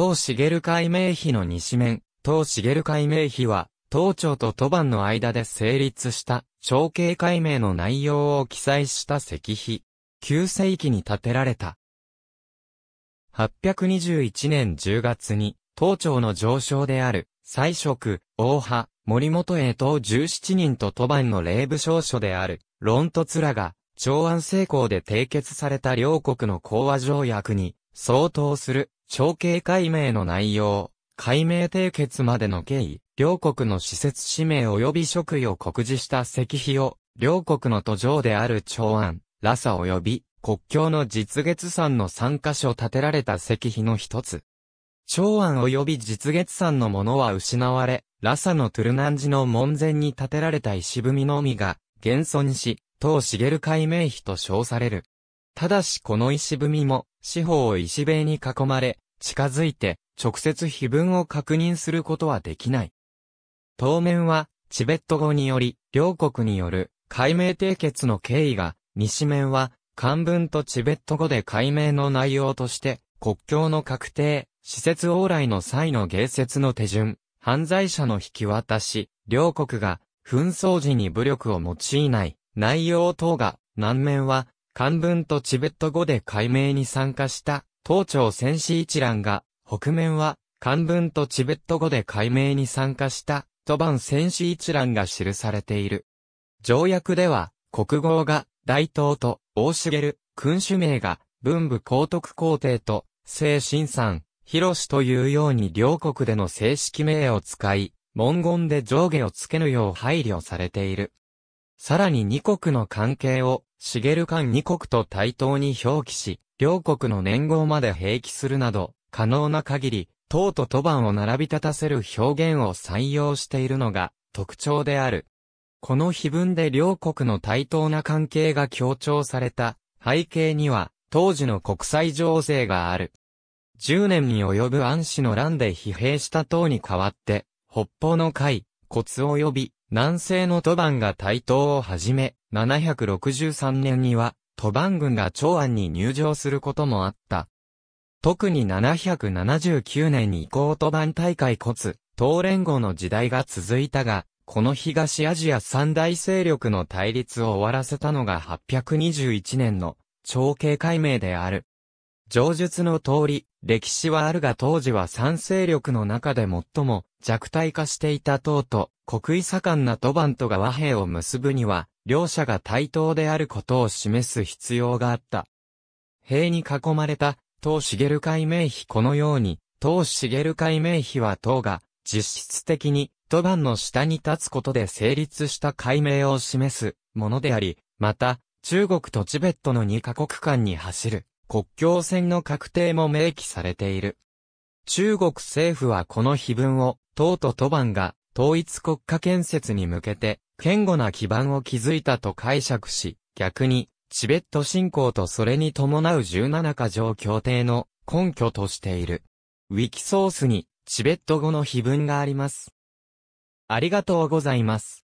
東茂解明碑の西面、東茂解明碑は、東庁と都番の間で成立した、長継解明の内容を記載した石碑。旧世紀に建てられた。821年10月に、東庁の上昇である、最職、大派、森本栄等17人と都番の霊部少書である、論と面が、長安成功で締結された両国の講和条約に、相当する承継解明の内容、解明締結までの経緯、両国の施設氏名及び職位を告示した石碑を、両国の途上である長安、ラサ及び国境の実月山の3カ所建てられた石碑の一つ。長安及び実月山のものは失われ、ラサのトゥルナンジの門前に建てられた石踏みのみが、現存し、当茂る解明碑と称される。ただしこの石踏みも、四方を石塀に囲まれ、近づいて直接碑文を確認することはできない。当面は、チベット語により、両国による解明締結の経緯が、西面は、漢文とチベット語で解明の内容として、国境の確定、施設往来の際の芸説の手順、犯罪者の引き渡し、両国が紛争時に武力を用いない内容等が、南面は漢文とチベット語で解明に参加した東朝戦士一覧が、北面は、漢文とチベット語で解明に参加した、と番戦士一覧が記されている。条約では、国号が、大東と、大茂、君主名が、文部皇徳皇帝と、聖新さん、広氏というように両国での正式名を使い、文言で上下をつけぬよう配慮されている。さらに二国の関係を、茂漢二国と対等に表記し、両国の年号まで併記するなど、可能な限り、党と都番を並び立たせる表現を採用しているのが特徴である。この碑文で両国の対等な関係が強調された背景には当時の国際情勢がある。10年に及ぶ安氏の乱で疲弊した党に代わって、北方の会、骨及び南西の都番が台頭をはじめ、763年には都番軍が長安に入城することもあった。特に779年に高都番大会骨、東連合の時代が続いたが、この東アジア三大勢力の対立を終わらせたのが821年の長慶解明である。上述の通り、歴史はあるが当時は三勢力の中で最も弱体化していた党と国威盛んなトバンとが和平を結ぶには、両者が対等であることを示す必要があった。兵に囲まれた、東茂海名碑このように、東茂海名碑は党が、実質的に、トバンの下に立つことで成立した解明を示すものであり、また、中国とチベットの2カ国間に走る国境線の確定も明記されている。中国政府はこの碑文を、党とトバンが統一国家建設に向けて、堅固な基盤を築いたと解釈し、逆に、チベット侵攻とそれに伴う17カ条協定の根拠としている。ウィキソースに、チベット語の碑文があります。ありがとうございます。